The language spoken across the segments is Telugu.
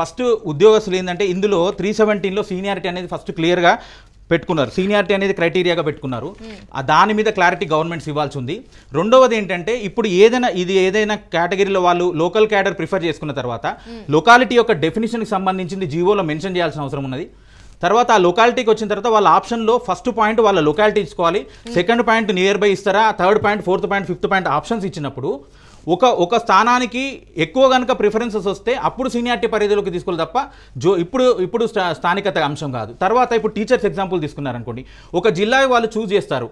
ఫస్ట్ ఉద్యోగస్తులు ఏంటంటే ఇందులో త్రీ సెవెంటీన్లో సీనియారిటీ అనేది ఫస్ట్ క్లియర్గా పెట్టుకున్నారు సీనియారిటీ అనేది క్రైటీరియాగా పెట్టుకున్నారు hmm. ఆ దాని మీద క్లారిటీ గవర్నమెంట్స్ ఇవ్వాల్సి ఉంది రెండవది ఏంటంటే ఇప్పుడు ఏదైనా ఇది ఏదైనా కేటగిరీలో వాళ్ళు లోకల్ క్యాడర్ ప్రిఫర్ చేసుకున్న తర్వాత లొకాలిటీ hmm. యొక్క డెఫినేషన్కి సంబంధించింది జీవోలో మెన్షన్ చేయాల్సిన అవసరం ఉన్నది తర్వాత ఆ లొకాలిటీకి వచ్చిన తర్వాత వాళ్ళ ఆప్షన్లో ఫస్ట్ పాయింట్ వాళ్ళ లొకాలిటీ ఇచ్చుకోవాలి సెకండ్ పాయింట్ నియర్ బై ఇస్తారా third point fourth point fifth point options ఇచ్చినప్పుడు ఒక ఒక స్థానానికి ఎక్కువ కనుక ప్రిఫరెన్సెస్ వస్తే అప్పుడు సీనియారిటీ పరిధిలోకి తీసుకోవాలి తప్ప జో ఇప్పుడు ఇప్పుడు స్థానికత అంశం కాదు తర్వాత ఇప్పుడు టీచర్స్ ఎగ్జాంపుల్ తీసుకున్నారనుకోండి ఒక జిల్లా వాళ్ళు చూజ్ చేస్తారు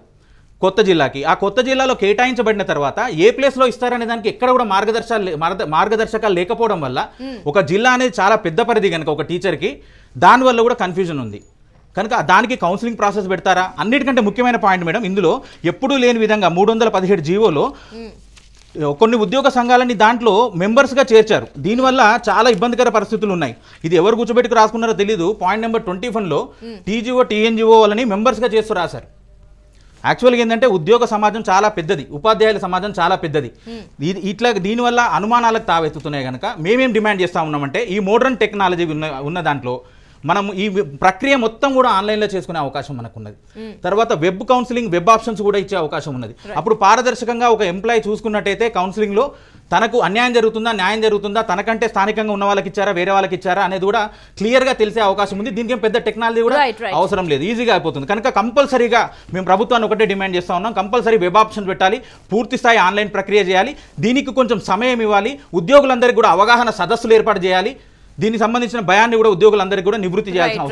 కొత్త జిల్లాకి ఆ కొత్త జిల్లాలో కేటాయించబడిన తర్వాత ఏ ప్లేస్లో ఇస్తారనే దానికి ఎక్కడ కూడా మార్గదర్శకాలు మార్గదర్శకాలు లేకపోవడం వల్ల ఒక జిల్లా అనేది చాలా పెద్ద పరిధి కనుక ఒక టీచర్కి దానివల్ల కూడా కన్ఫ్యూజన్ ఉంది కనుక దానికి కౌన్సిలింగ్ ప్రాసెస్ పెడతారా అన్నిటికంటే ముఖ్యమైన పాయింట్ మేడం ఇందులో ఎప్పుడూ లేని విధంగా మూడు వందల పదిహేడు జీవోలో కొన్ని ఉద్యోగ సంఘాలని దాంట్లో మెంబర్స్గా చేర్చారు దీనివల్ల చాలా ఇబ్బందికర పరిస్థితులు ఉన్నాయి ఇది ఎవరు కూర్చోబెట్టుకు రాసుకున్నారో తెలియదు పాయింట్ నెంబర్ ట్వంటీ వన్లో టీజీఓ టీఎన్జిఓ వాళ్ళని మెంబర్స్గా చేస్తూ రాశారు యాక్చువల్గా ఏంటంటే ఉద్యోగ సమాజం చాలా పెద్దది ఉపాధ్యాయుల సమాజం చాలా పెద్దది ఇట్లా దీనివల్ల అనుమానాలకు తావెత్తుతున్నాయి కనుక మేమేం డిమాండ్ చేస్తూ ఉన్నామంటే ఈ మోడర్న్ టెక్నాలజీ ఉన్న ఉన్న దాంట్లో మనం ఈ ప్రక్రియ మొత్తం కూడా ఆన్లైన్లో చేసుకునే అవకాశం మనకు ఉన్నది తర్వాత వెబ్ కౌన్సిలింగ్ వెబ్ ఆప్షన్స్ కూడా ఇచ్చే అవకాశం ఉన్నది అప్పుడు పారదర్శకంగా ఒక ఎంప్లాయీ చూసుకున్నట్టయితే కౌన్సిలింగ్లో తనకు అన్యాయం జరుగుతుందా న్యాయం జరుగుతుందా తనకంటే స్థానికంగా ఉన్న వాళ్ళకి ఇచ్చారా వేరే వాళ్ళకి ఇచ్చారా అనేది కూడా క్లియర్గా తెలిసే అవకాశం ఉంది దీనికి పెద్ద టెక్నాలజీ కూడా అవసరం లేదు ఈజీగా అయిపోతుంది కనుక కంపల్సరీగా మేము ప్రభుత్వాన్ని ఒకటే డిమాండ్ చేస్తూ ఉన్నాం కంపల్సరీ వెబ్ ఆప్షన్ పెట్టాలి పూర్తి స్థాయి ఆన్లైన్ ప్రక్రియ చేయాలి దీనికి కొంచెం సమయం ఇవ్వాలి ఉద్యోగులందరికీ కూడా అవగాహన సదస్సులు ఏర్పాటు చేయాలి దీనికి సంబంధించిన భయాన్ని కూడా ఉద్యోగులందరికీ కూడా నివృత్తి చేయాల్సిన